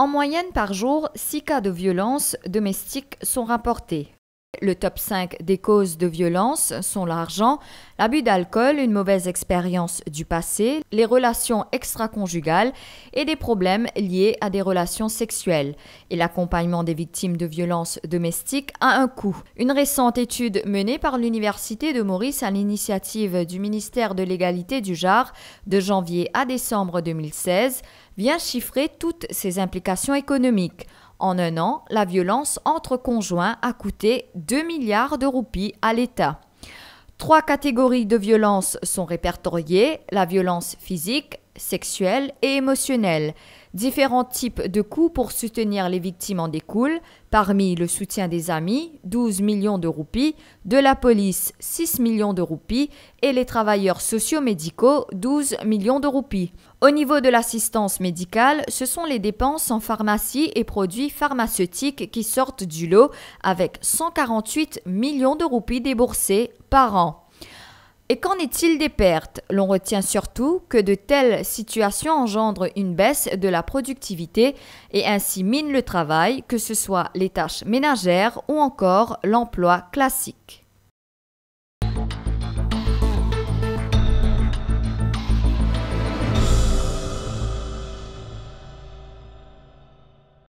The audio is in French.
En moyenne par jour, 6 cas de violence domestique sont rapportés le top 5 des causes de violence sont l'argent, l'abus d'alcool, une mauvaise expérience du passé, les relations extraconjugales et des problèmes liés à des relations sexuelles. Et l'accompagnement des victimes de violences domestiques a un coût. Une récente étude menée par l'Université de Maurice à l'initiative du ministère de l'égalité du JAR de janvier à décembre 2016 vient chiffrer toutes ces implications économiques. En un an, la violence entre conjoints a coûté 2 milliards de roupies à l'État. Trois catégories de violences sont répertoriées, la violence physique, sexuels et émotionnels. Différents types de coûts pour soutenir les victimes en découlent, parmi le soutien des amis, 12 millions de roupies, de la police, 6 millions de roupies, et les travailleurs socio médicaux, 12 millions de roupies. Au niveau de l'assistance médicale, ce sont les dépenses en pharmacie et produits pharmaceutiques qui sortent du lot, avec 148 millions de roupies déboursées par an. Et qu'en est-il des pertes L'on retient surtout que de telles situations engendrent une baisse de la productivité et ainsi minent le travail, que ce soit les tâches ménagères ou encore l'emploi classique.